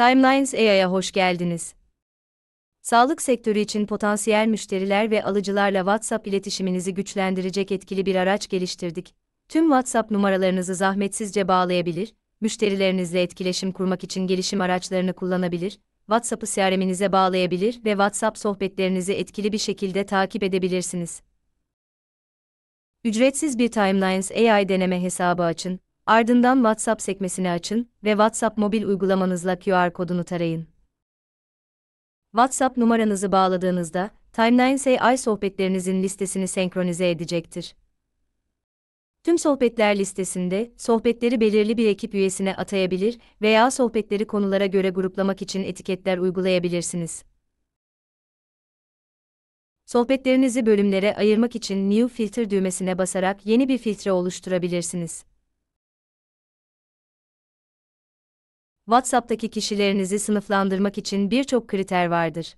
Timelines AI'ya hoş geldiniz. Sağlık sektörü için potansiyel müşteriler ve alıcılarla WhatsApp iletişiminizi güçlendirecek etkili bir araç geliştirdik. Tüm WhatsApp numaralarınızı zahmetsizce bağlayabilir, müşterilerinizle etkileşim kurmak için gelişim araçlarını kullanabilir, WhatsApp'ı CRM'inize bağlayabilir ve WhatsApp sohbetlerinizi etkili bir şekilde takip edebilirsiniz. Ücretsiz bir Timelines AI deneme hesabı açın Ardından WhatsApp sekmesini açın ve WhatsApp mobil uygulamanızla QR kodunu tarayın. WhatsApp numaranızı bağladığınızda, Timeline AI sohbetlerinizin listesini senkronize edecektir. Tüm sohbetler listesinde sohbetleri belirli bir ekip üyesine atayabilir veya sohbetleri konulara göre gruplamak için etiketler uygulayabilirsiniz. Sohbetlerinizi bölümlere ayırmak için New Filter düğmesine basarak yeni bir filtre oluşturabilirsiniz. WhatsApp'taki kişilerinizi sınıflandırmak için birçok kriter vardır.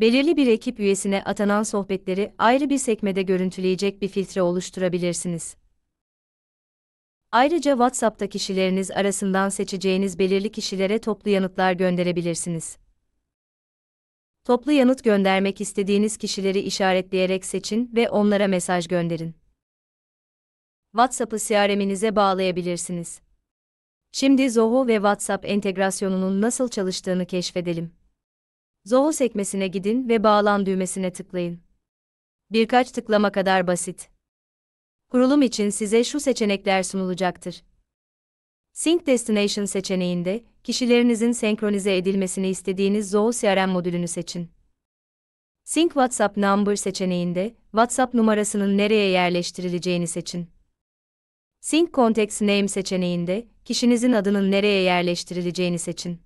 Belirli bir ekip üyesine atanan sohbetleri ayrı bir sekmede görüntüleyecek bir filtre oluşturabilirsiniz. Ayrıca WhatsApp'ta kişileriniz arasından seçeceğiniz belirli kişilere toplu yanıtlar gönderebilirsiniz. Toplu yanıt göndermek istediğiniz kişileri işaretleyerek seçin ve onlara mesaj gönderin. WhatsApp'ı CRM'inize bağlayabilirsiniz. Şimdi Zoho ve WhatsApp entegrasyonunun nasıl çalıştığını keşfedelim. Zoho sekmesine gidin ve bağlan düğmesine tıklayın. Birkaç tıklama kadar basit. Kurulum için size şu seçenekler sunulacaktır. Sync Destination seçeneğinde, kişilerinizin senkronize edilmesini istediğiniz Zoho CRM modülünü seçin. Sync WhatsApp Number seçeneğinde, WhatsApp numarasının nereye yerleştirileceğini seçin. Sync Context Name seçeneğinde, kişinizin adının nereye yerleştirileceğini seçin.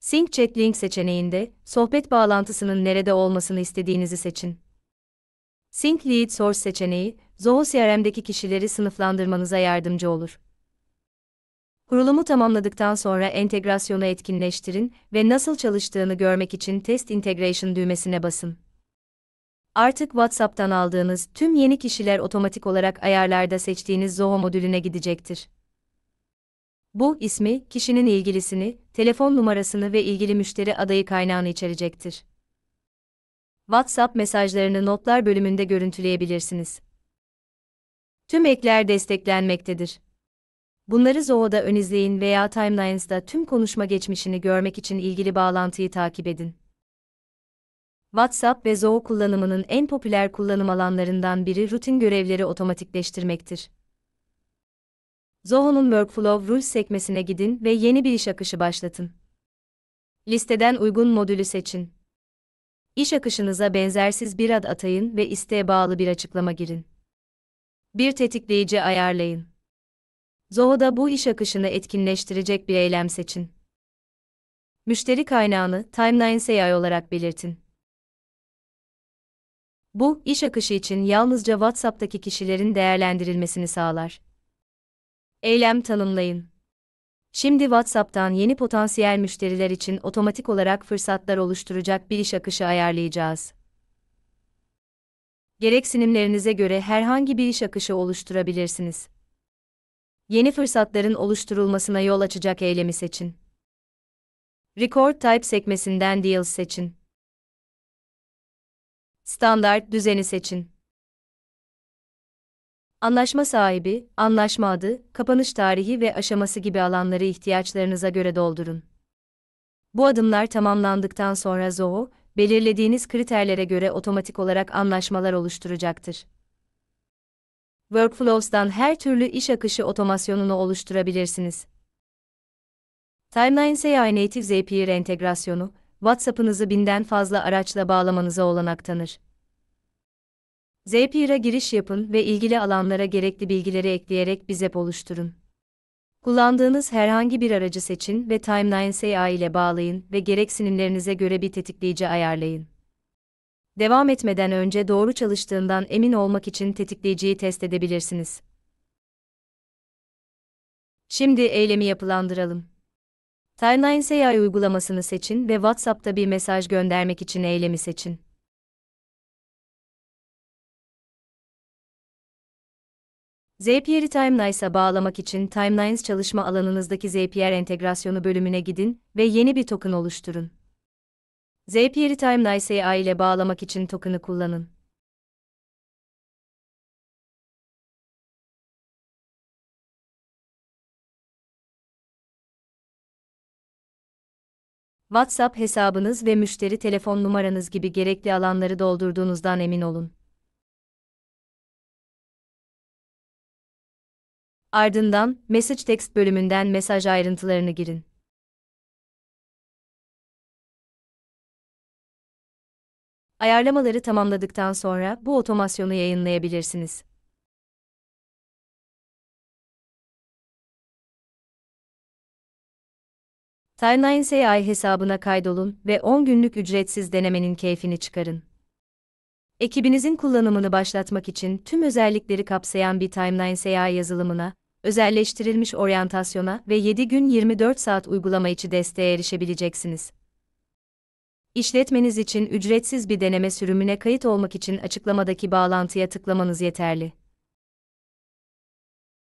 Sync Chat Link seçeneğinde, sohbet bağlantısının nerede olmasını istediğinizi seçin. Sync Lead Source seçeneği, Zoho CRM'deki kişileri sınıflandırmanıza yardımcı olur. Kurulumu tamamladıktan sonra entegrasyonu etkinleştirin ve nasıl çalıştığını görmek için Test Integration düğmesine basın. Artık WhatsApp'tan aldığınız tüm yeni kişiler otomatik olarak ayarlarda seçtiğiniz Zoho modülüne gidecektir. Bu ismi, kişinin ilgilisini, telefon numarasını ve ilgili müşteri adayı kaynağını içerecektir. WhatsApp mesajlarını notlar bölümünde görüntüleyebilirsiniz. Tüm ekler desteklenmektedir. Bunları Zoho'da ön izleyin veya Timelines'da tüm konuşma geçmişini görmek için ilgili bağlantıyı takip edin. WhatsApp ve Zoho kullanımının en popüler kullanım alanlarından biri rutin görevleri otomatikleştirmektir. Zoho'nun Workflow Rules sekmesine gidin ve yeni bir iş akışı başlatın. Listeden uygun modülü seçin. İş akışınıza benzersiz bir ad atayın ve isteğe bağlı bir açıklama girin. Bir tetikleyici ayarlayın. Zoho'da bu iş akışını etkinleştirecek bir eylem seçin. Müşteri kaynağını Timeline AI olarak belirtin. Bu, iş akışı için yalnızca WhatsApp'taki kişilerin değerlendirilmesini sağlar. Eylem tanımlayın. Şimdi WhatsApp'tan yeni potansiyel müşteriler için otomatik olarak fırsatlar oluşturacak bir iş akışı ayarlayacağız. Gereksinimlerinize göre herhangi bir iş akışı oluşturabilirsiniz. Yeni fırsatların oluşturulmasına yol açacak eylemi seçin. Record Type sekmesinden Deals seçin standart düzeni seçin. Anlaşma sahibi, anlaşma adı, kapanış tarihi ve aşaması gibi alanları ihtiyaçlarınıza göre doldurun. Bu adımlar tamamlandıktan sonra Zoho, belirlediğiniz kriterlere göre otomatik olarak anlaşmalar oluşturacaktır. Workflows'dan her türlü iş akışı otomasyonunu oluşturabilirsiniz. Timeline Timelines'e Native Zapier entegrasyonu, WhatsApp'ınızı binden fazla araçla bağlamanıza olanak tanır. Zapier'a giriş yapın ve ilgili alanlara gerekli bilgileri ekleyerek bir zap oluşturun. Kullandığınız herhangi bir aracı seçin ve Timeline AI ile bağlayın ve gereksinimlerinize göre bir tetikleyici ayarlayın. Devam etmeden önce doğru çalıştığından emin olmak için tetikleyiciyi test edebilirsiniz. Şimdi eylemi yapılandıralım. Timelines AI uygulamasını seçin ve WhatsApp'ta bir mesaj göndermek için eylemi seçin. Zapier'i Timelines'a bağlamak için Timelines çalışma alanınızdaki Zapier entegrasyonu bölümüne gidin ve yeni bir token oluşturun. Zapier'i Timelines AI ile bağlamak için token'ı kullanın. WhatsApp hesabınız ve müşteri telefon numaranız gibi gerekli alanları doldurduğunuzdan emin olun. Ardından Message Text bölümünden mesaj ayrıntılarını girin. Ayarlamaları tamamladıktan sonra bu otomasyonu yayınlayabilirsiniz. Timelines.ai hesabına kaydolun ve 10 günlük ücretsiz denemenin keyfini çıkarın. Ekibinizin kullanımını başlatmak için tüm özellikleri kapsayan bir Timelines.ai yazılımına, özelleştirilmiş oryantasyona ve 7 gün 24 saat uygulama içi desteğe erişebileceksiniz. İşletmeniz için ücretsiz bir deneme sürümüne kayıt olmak için açıklamadaki bağlantıya tıklamanız yeterli.